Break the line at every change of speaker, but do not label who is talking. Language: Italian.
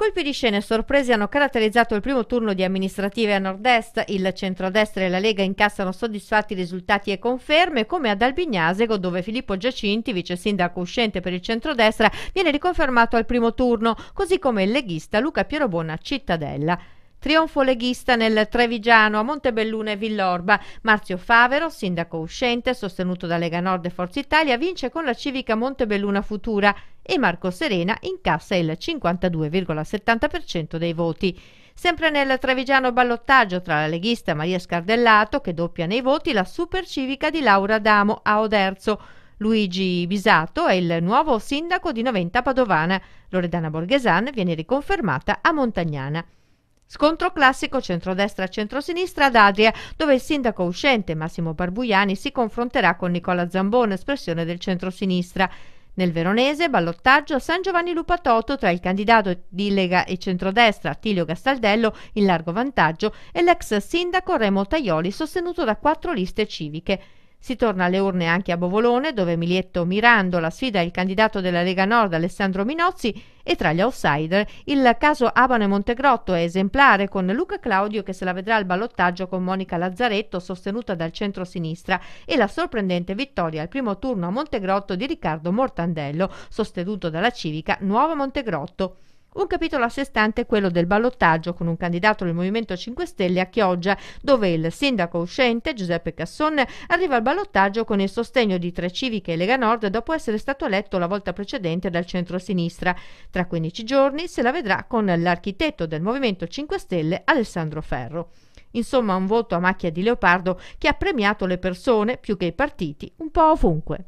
Colpi di scene sorprese hanno caratterizzato il primo turno di amministrative a nord-est, il centrodestra e la Lega incassano soddisfatti risultati e conferme, come ad Albignasego dove Filippo Giacinti, vice sindaco uscente per il centrodestra, viene riconfermato al primo turno, così come il leghista Luca Pierobona Cittadella. Trionfo leghista nel Trevigiano, a Montebelluna e Villorba. Marzio Favero, sindaco uscente, sostenuto da Lega Nord e Forza Italia, vince con la civica Montebelluna Futura e Marco Serena incassa il 52,70% dei voti. Sempre nel trevigiano ballottaggio tra la leghista Maria Scardellato, che doppia nei voti, la super civica di Laura Damo a Oderzo. Luigi Bisato è il nuovo sindaco di Noventa Padovana. Loredana Borghesan viene riconfermata a Montagnana. Scontro classico centrodestra-centrosinistra ad Adria, dove il sindaco uscente Massimo Barbuiani si confronterà con Nicola Zambone, espressione del centrosinistra. Nel veronese, ballottaggio a San Giovanni Lupatoto tra il candidato di Lega e centrodestra Attilio Gastaldello in largo vantaggio e l'ex sindaco Remo Taioli sostenuto da quattro liste civiche. Si torna alle urne anche a Bovolone, dove Milietto Mirandola sfida il candidato della Lega Nord Alessandro Minozzi e tra gli outsider il caso Abano e Montegrotto è esemplare con Luca Claudio che se la vedrà al ballottaggio con Monica Lazzaretto sostenuta dal centro-sinistra e la sorprendente vittoria al primo turno a Montegrotto di Riccardo Mortandello sostenuto dalla civica Nuova Montegrotto. Un capitolo a sé stante è quello del ballottaggio con un candidato del Movimento 5 Stelle a Chioggia, dove il sindaco uscente Giuseppe Casson arriva al ballottaggio con il sostegno di tre civiche e Lega Nord dopo essere stato eletto la volta precedente dal centro-sinistra. Tra 15 giorni se la vedrà con l'architetto del Movimento 5 Stelle Alessandro Ferro. Insomma, un voto a macchia di leopardo che ha premiato le persone più che i partiti un po' ovunque.